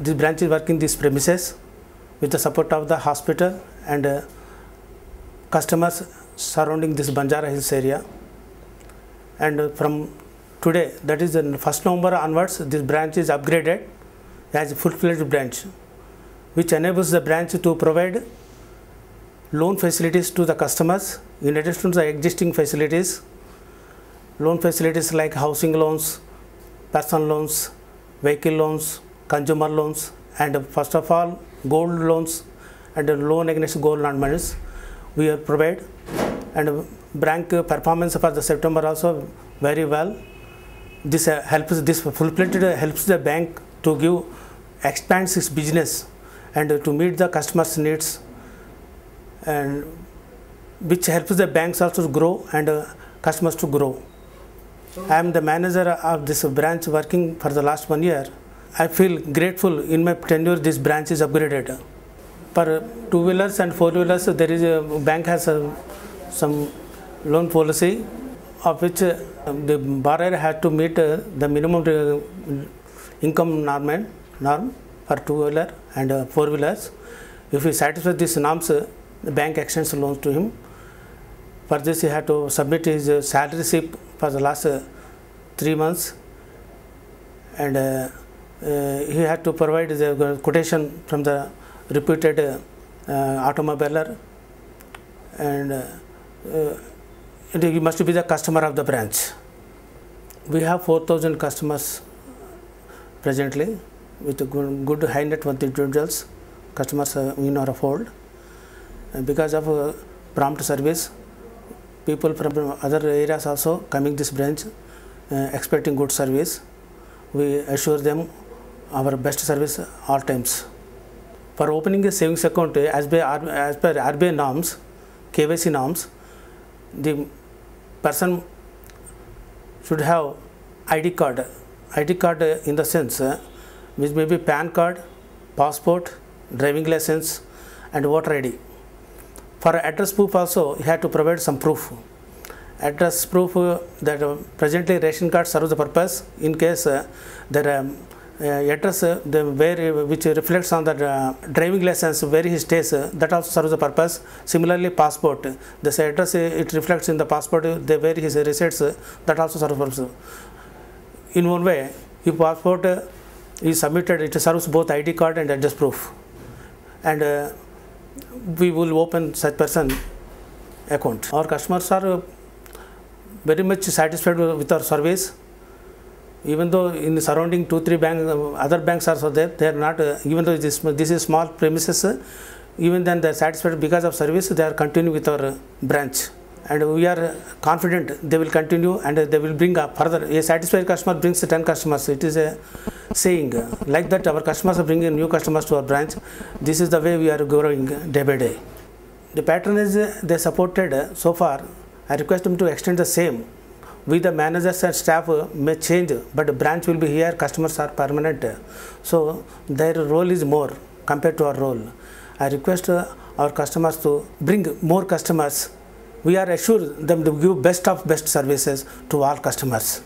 This branch is working these premises with the support of the hospital and uh, customers surrounding this Banjara Hills area. And uh, from today, that is the 1st November onwards, this branch is upgraded as a full-fledged branch, which enables the branch to provide loan facilities to the customers in addition to the existing facilities, loan facilities like housing loans, personal loans, vehicle loans, consumer loans and first of all gold loans and loan against gold loan monies we have provided and bank performance for the September also very well. This uh, helps this full-fledged uh, helps the bank to give expands its business and to meet the customers' needs and which helps the banks also to grow and uh, customers to grow. I am the manager of this branch working for the last one year. I feel grateful in my tenure this branch is upgraded. For two wheelers and four wheelers, there is a bank has a, uh, some loan policy of which uh, the borrower has to meet uh, the minimum income norm, norm for two wheeler and four wheelers. If he satisfies these norms, the bank extends loans to him. For this, he had to submit his salary slip for the last three months and uh, he had to provide the quotation from the reputed uh, automobiler and uh, he must be the customer of the branch. We have 4000 customers presently with good, good high net worth individuals, customers uh, in or fold. And because of uh, prompt service, people from other areas also coming this branch uh, expecting good service. We assure them our best service all times. For opening a savings account as per, as per RBI norms, KYC norms, the person should have ID card. ID card in the sense which may be PAN card, passport, driving license and voter ID. For address proof also you have to provide some proof. Address proof that presently ration card serves the purpose in case there are um, uh, address uh, the where uh, which reflects on the driving license where he stays that also serves the purpose similarly passport this address it reflects in the passport the where he resides that also serves purpose in one way if passport is submitted it serves both id card and address proof and uh, we will open such person account our customers are very much satisfied with our service even though in the surrounding two three banks other banks are also there they are not uh, even though this this is small premises uh, even then they are satisfied because of service they are continuing with our uh, branch and we are confident they will continue and they will bring up further a satisfied customer brings 10 customers it is a saying like that our customers are bringing new customers to our branch this is the way we are growing day by day the pattern is they supported so far i request them to extend the same we the managers and staff may change but branch will be here customers are permanent so their role is more compared to our role i request our customers to bring more customers we are assured them to give best of best services to all customers